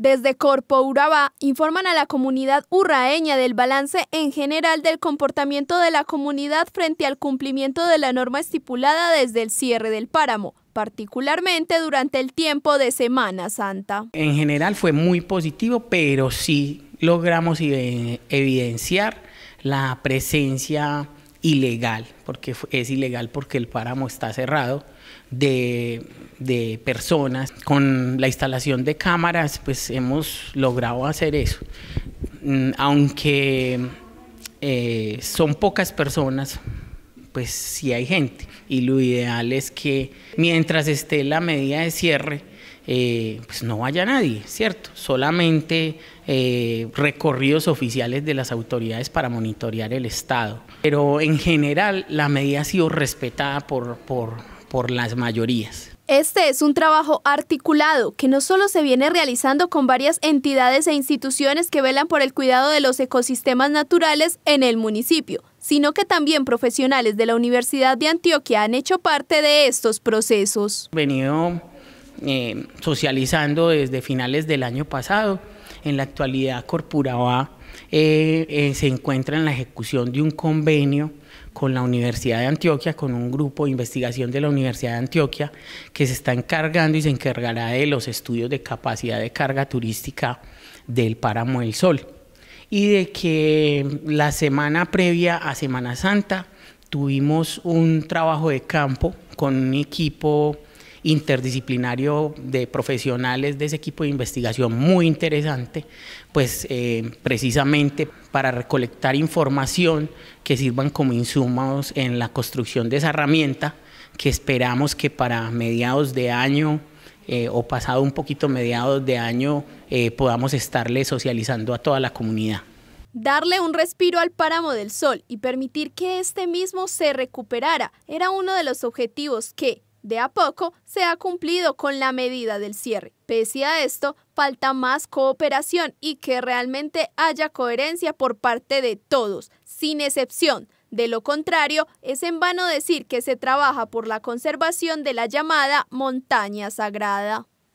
Desde Corpo Urabá informan a la comunidad urraeña del balance en general del comportamiento de la comunidad frente al cumplimiento de la norma estipulada desde el cierre del páramo, particularmente durante el tiempo de Semana Santa. En general fue muy positivo, pero sí logramos eh, evidenciar la presencia ilegal, porque es ilegal porque el páramo está cerrado, de, personas. Con la instalación de cámaras, pues hemos logrado hacer eso. Mm, aunque eh, son pocas personas, pues sí hay gente. Y lo ideal es que mientras esté la medida de cierre, eh, pues no vaya nadie, ¿cierto? Solamente eh, recorridos oficiales de las autoridades para monitorear el Estado. Pero en general la medida ha sido respetada por, por, por las mayorías. Este es un trabajo articulado que no solo se viene realizando con varias entidades e instituciones que velan por el cuidado de los ecosistemas naturales en el municipio, sino que también profesionales de la Universidad de Antioquia han hecho parte de estos procesos. Venido eh, socializando desde finales del año pasado. En la actualidad, Corpuraba eh, eh, se encuentra en la ejecución de un convenio con la Universidad de Antioquia, con un grupo de investigación de la Universidad de Antioquia que se está encargando y se encargará de los estudios de capacidad de carga turística del Páramo del Sol. Y de que la semana previa a Semana Santa tuvimos un trabajo de campo con un equipo interdisciplinario de profesionales de ese equipo de investigación muy interesante, pues eh, precisamente para recolectar información que sirvan como insumos en la construcción de esa herramienta que esperamos que para mediados de año eh, o pasado un poquito mediados de año eh, podamos estarle socializando a toda la comunidad. Darle un respiro al páramo del sol y permitir que este mismo se recuperara era uno de los objetivos que, de a poco se ha cumplido con la medida del cierre. Pese a esto, falta más cooperación y que realmente haya coherencia por parte de todos, sin excepción. De lo contrario, es en vano decir que se trabaja por la conservación de la llamada montaña sagrada.